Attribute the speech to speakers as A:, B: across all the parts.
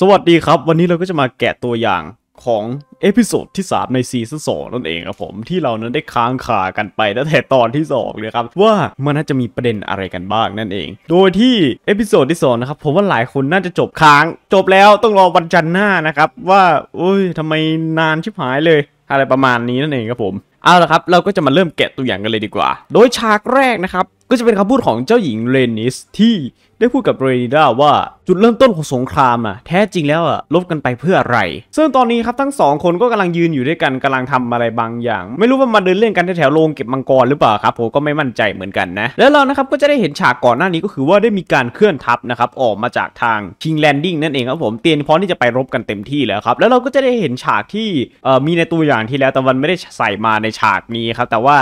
A: สวัสดีครับวันนี้เราก็จะมาแกะตัวอย่างของเอพิโซดที่3ในซีซั่นสนั่นเองครับผมที่เรานั้นได้ค้างคากันไปตั้งแต่ตอนที่2เลยครับ ว่ามันน่าจะมีประเด็นอะไรกันบ้างนั่นเอง โดยที่เอพิโซดที่2นะครับผมว่าหลายคนน่าจะจบค้าง จบแล้วต้องรอวันจันทร์หน้านะครับ ว่าโอ้ยทำไมนานชิบหายเลย อะไรประมาณนี้นั่นเองครับผมเอาละครับเราก็จะมาเริ่มแกะตัวอย่างกันเลยดีกว่า โดยฉากแรกนะครับก็จะเป็นคำพูดของเจ้าหญิงเรนิสที่ได้พูดกับเรนิดาว่าจุดเริ่มต้นของสงครามอ่ะแท้จริงแล้วอ่ะลบกันไปเพื่ออะไร ซึ่งตอนนี้ครับ ทั้งสองคนก็กำลังยืนอยู่ด้วยกันกำลังทำอะไรบางอย่าง ไม่รู้ว่ามาเดินเล่นกันแถวๆโรงเก็บมังกรหรือเปล่าครับผมก็ไม่มั่นใจเหมือนกันนะ แล้วเรานะครับก็จะได้เห็นฉากก่อนหน้านี้ก็คือว่าได้มีการเคลื่อนทัพนะครับออกมาจากทางคิงแลนดิ้งนั่นเองครับผมเตรียมพร้อมที่จะไปรบกันเต็มที่แล้วครับแล้วเราก็จะได้เห็นฉากที่มีในตัวอย่างที่แล้วแต่วันไม่ได้ใส่มาในฉากนี้ครับแต่ว่า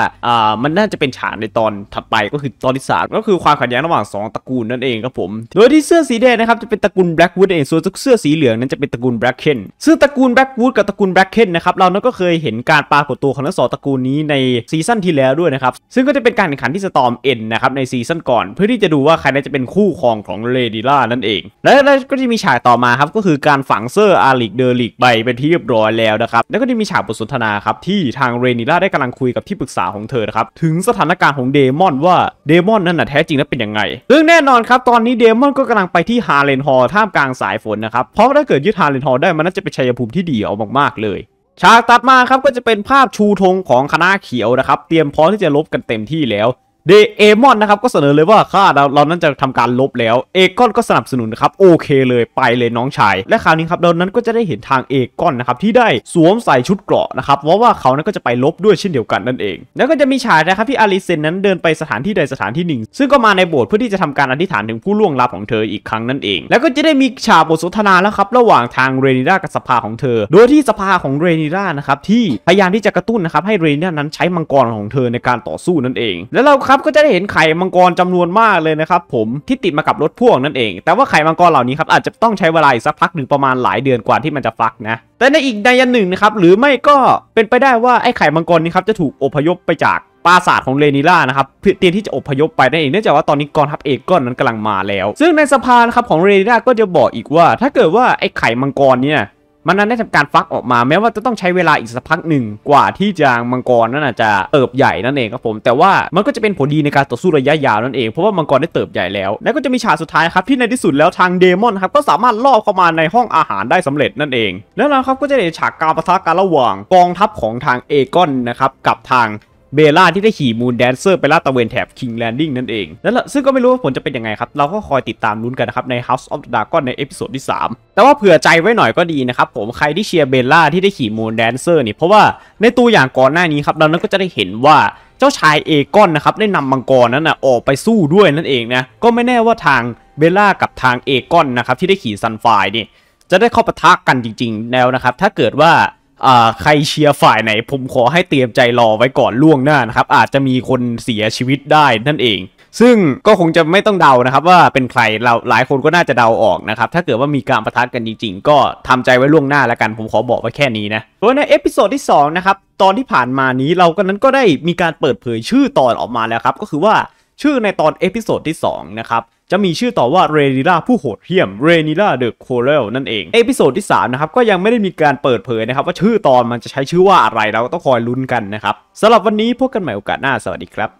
A: มันน่าจะเป็นฉากในตอนถัดไปก็คือตอนที่สามก็คือความขัดแย้งระหว่าง 2 ตระกูลนั่นเองครับผมโดยที่เสื้อสีแดงนะครับจะเป็นตระกูลแบล็กวูดเองส่วนเสื้อสีเหลืองนั้นจะเป็นตระกูลแบล็กเคนซึ่งตระกูลแบล็กวูดกับตระกูลแบล็กเคนนะครับเรานี่ยก็เคยเห็นการปรากฏตัวของทั้งสองตระกูลนี้ในซีซั่นที่แล้วด้วยนะครับซึ่งก็จะเป็นการแข่งขันที่สตอมเอ็นนะครับในซีซั่นก่อนเพื่อที่จะดูว่าใครน่นจะเป็นคู่ครองของเลดิล่านั่นเองและก็จะมีฉากต่อมาครับก็คือการฝังเซอร์อาริก เดอริกไปเป็นที่เรียบร้อยแล้วนะครับแล้วก็จะมีฉากบทสนทนาครับที่ทางเรนิล่าได้กำลังคุยกับที่ปรึกษาของเธอนครับถึงสถานการณ์ของเดมอนว่าเดมอนนั่นนะแท้จริงแล้วเป็นยังไง ซึ่งแน่นอนครับ ตอนนี้เดมอนก็กำลังไปที่ฮาเลนฮอท่ามกลางสายฝนนะครับ เพราะถ้าเกิดยึดฮาเลนฮอได้มันน่าจะเป็นชัยภูมิที่ดีเอามากๆเลย ฉากตัดมาครับก็จะเป็นภาพชูธงของคณะเขียวนะครับ เตรียมพร้อมที่จะลบกันเต็มที่แล้วเดเอมอนนะครับก็เสนอเลยว่าข้าเราเรานั้นจะทำการลบแล้วเอกอนก็สนับสนุนนะครับโอเคเลยไปเลยน้องชาย และคราวนี้ครับเรานั้นก็จะได้เห็นทางเอกอนนะครับที่ได้สวมใส่ชุดเกราะนะครับเพราะว่าเขานั้นก็จะไปลบด้วยเช่นเดียวกันนั่นเอง แล้วก็จะมีฉากนะครับที่อาริเซน นั้นเดินไปสถานที่ใดสถานที่หนึ่ง ซึ่งก็มาในโบสถ์เพื่อที่จะทำการอธิษฐาน ถึงผู้ล่วงลับของเธออีกครั้งนั่นเอง แล้วก็จะได้มีฉากบทสนทนาแล้วครับระหว่างทางเรนิด้ากับสภาของเธอ โดยที่สภาของเรนิด้านะครับที่พยายามที่จะกระตุ้นนะครับให้เรนิด้านั้นใช้มังกรของเธอในการต่อสู้นั่นเองแล้วเราคับก็จะได้เห็นไข่มังกรจำนวนมากเลยนะครับผมที่ติดมากับรถพ่วงนั่นเอง แต่ว่าไข่มังกรเหล่านี้ครับอาจจะต้องใช้เวลาสักพักหนึ่งประมาณหลายเดือนกว่าที่มันจะฟักนะ แต่ในอีกในยันหนึ่งนะครับหรือไม่ก็เป็นไปได้ว่าไอ้ไข่มังกรนี้ครับจะถูกอพยพไปจากปราสาทของเรนิล่านะครับเตรียมที่จะอพยพไปนั่นเองเนื่องจากว่าตอนนี้กองทัพเอกก้อนนั้นกำลังมาแล้ว ซึ่งในสะพานครับของเรนิล่าก็จะบอกอีกว่า ถ้าเกิดว่าไอ้ไข่มังกรเนี่ยมันนั้นได้ทำการฟักออกมาแม้ว่าจะต้องใช้เวลาอีกสักพักหนึ่ง กว่าที่จางมังกรนั้นอาจจะเติบใหญ่นั่นเองครับผมแต่ว่ามันก็จะเป็นผลดีในการต่อสู้ระยะยาวนั่นเองเพราะว่ามังกรได้เติบใหญ่แล้ว และก็จะมีฉากสุดท้ายครับที่ในที่สุดแล้วทางเดมอนครับก็สามารถลอบเข้ามาในห้องอาหารได้สำเร็จนั่นเอง แล้วเราครับก็จะได้ฉากการประทะกันระหว่างกองทัพของทางเอกอนนะครับกับทางเบล่าที่ได้ขี่มูนแดนเซอร์ไปลาดตะเวนแถบคิงแลนดิ้งนั่นเองนั่นแหละซึ่งก็ไม่รู้ว่าผลจะเป็นยังไงครับ เราก็คอยติดตามลุ้นกันนะครับ ใน House of the Dragon ในเอพิโซดที่ 3 แต่ว่าเผื่อใจไว้หน่อยก็ดีนะครับ ผมใครที่เชียร์เบล่าที่ได้ขี่มูนแดนเซอร์นี่ เพราะว่าในตัวอย่างก่อนหน้านี้ครับ เรานั้นก็จะได้เห็นว่าเจ้าชายเอกอนนะครับได้นำมังกรนั้นนะออกไปสู้ด้วยนั่นเองนะก็ไม่แน่ว่าทางเบล่ากับทางเอกอนนะครับที่ได้ขี่ซันไฟนี่ จะได้เข้าปะทะกันจริง ๆแล้วนะครับถ้าเกิดว่าอ่าใครเชียร์ฝ่ายไหน ผมขอให้เตรียมใจรอไว้ก่อนล่วงหน้านะครับ อาจจะมีคนเสียชีวิตได้นั่นเอง ซึ่งก็คงจะไม่ต้องเดานะครับ ว่าเป็นใครเราหลายคนก็น่าจะเดาออกนะครับ ถ้าเกิดว่ามีการประทัดกันจริงๆก็ทำใจไว้ล่วงหน้าแล้วกัน ผมขอบอกไว้แค่นี้นะเพราะในเอพิโซดที่ 2 นะครับ ตอนที่ผ่านมานี้เราก็นั้นก็ได้มีการเปิดเผยชื่อตอนออกมาแล้วครับก็คือว่าชื่อในตอนเอพิโซดที่2 นะครับจะมีชื่อต่อว่าเรนิล่าผู้โหดเหี้ยมเรนิล่าเดอะโคเรลนั่นเอง เอพิโซดที่3นะครับก็ยังไม่ได้มีการเปิดเผยนะครับ ว่าชื่อตอนมันจะใช้ชื่อว่าอะไรเราก็ต้องคอยลุ้นกันนะครับสำหรับวันนี้พบกันใหม่โอกาสหน้า สวัสดีครับ